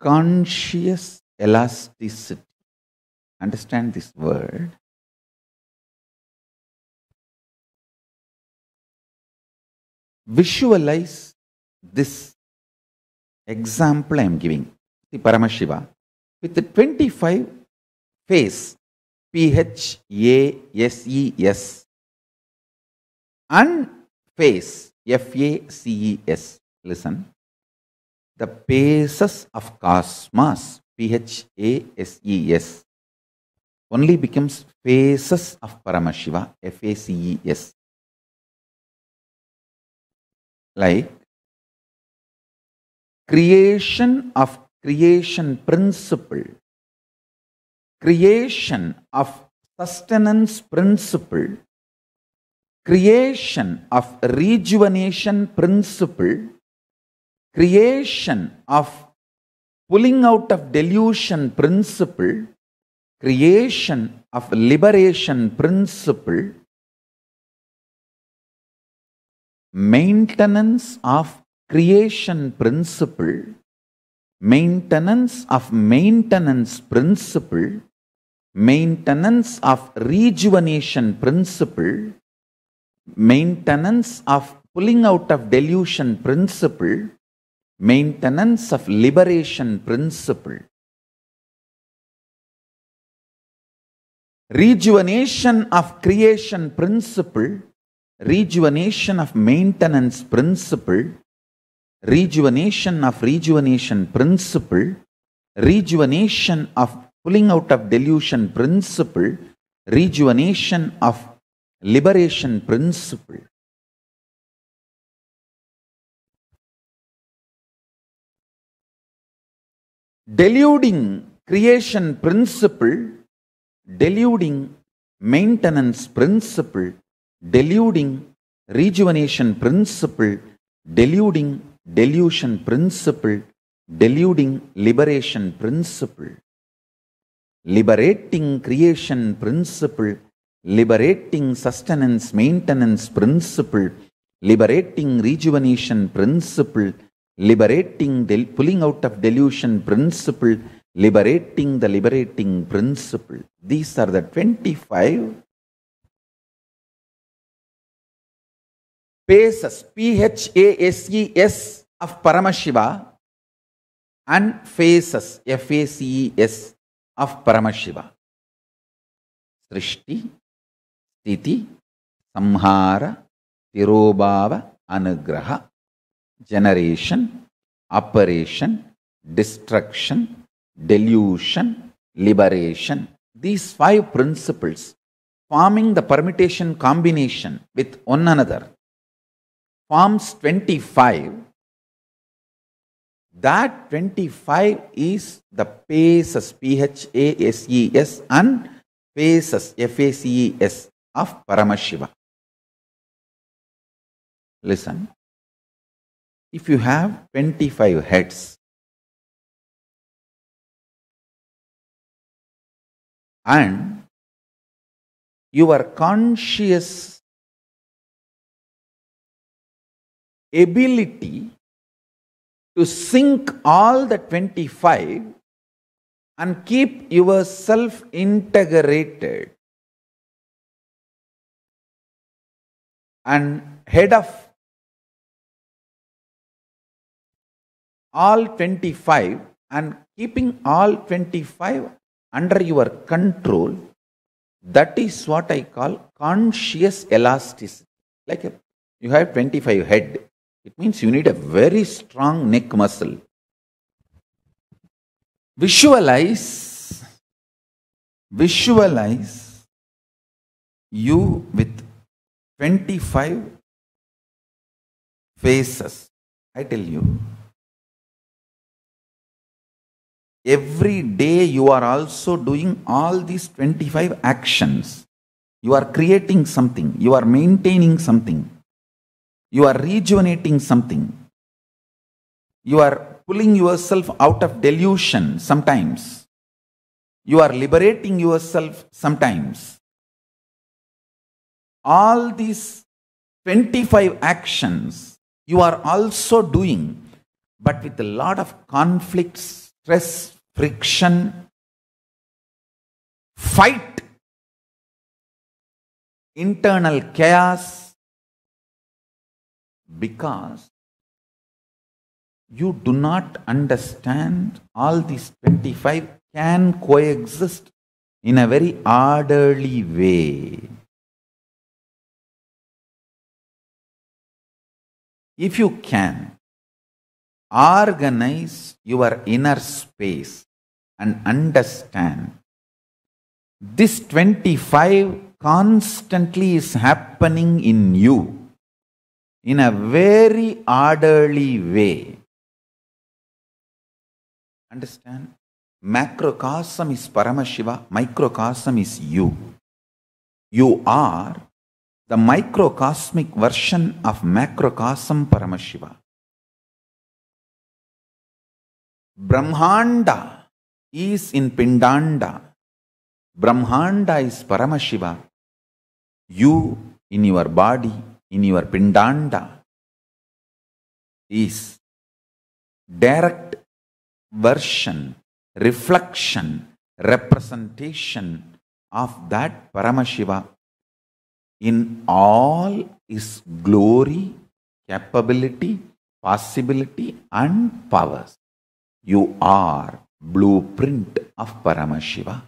conscious elasticity. Understand this word. Visualize this example I am giving. The Paramashiva, with the 25 face, P H A S E S, and face, F A C E S. Listen the basis of cosmos, P-H-A-S-E-S, only becomes faces of Paramashiva, F-A-C-E-S. Like creation of creation principle, creation of sustenance principle, creation of rejuvenation principle, creation of pulling out of delusion principle, creation of liberation principle, maintenance of creation principle, maintenance of maintenance principle, maintenance of rejuvenation principle, maintenance of pulling out of delusion principle, maintenance of liberation principle, rejuvenation of creation principle, rejuvenation of maintenance principle, rejuvenation of rejuvenation principle, rejuvenation of pulling out of delusion principle, rejuvenation of liberation principle. deluding creation principle, deluding maintenance principle, deluding rejuvenation principle, deluding delusion principle, deluding liberation principle, liberating creation principle, liberating sustenance maintenance principle, liberating rejuvenation principle, liberating the pulling out of delusion principle, liberating the liberating principle. These are the 25 phases P H A S E S of Paramashiva and phases, F A C E S of Paramashiva. Srishti, Stiti, Samhara, Tirobav, Anugraha, generation, operation, destruction, delusion, liberation. These five principles forming the permutation combination with one another forms 25. That 25 is the phases, P-H-A-S-E-S and phases, F-A-C-E-S of Paramashiva. Listen, if you have 25 heads and your conscious ability to sink all the 25 and keep yourself integrated and head of all 25 and keeping all 25 under your control, that is what I call conscious elasticity. Like you have 25 head, it means you need a very strong neck muscle. Visualize, visualize you with 25 faces. I tell you, every day you are also doing all these 25 actions you are creating something you are maintaining something you are rejuvenating something you are pulling yourself out of delusion sometimes you are liberating yourself sometimes all these 25 actions you are also doing but with a lot of conflicts stress, friction, fight, internal chaos, because you do not understand all these 25 can coexist in a very orderly way. If you can, organize your inner space and understand this 25 constantly is happening in you in a very orderly way. Understand? Macrocosm is Paramashiva, microcosm is you. You are the microcosmic version of macrocosm Paramashiva. Brahmanda is in Pindanda. Brahmanda is Paramashiva. You in your body, in your Pindanda, is direct version, reflection, representation of that Paramashiva in all his glory, capability, possibility, and powers. You are blueprint of Paramashiva.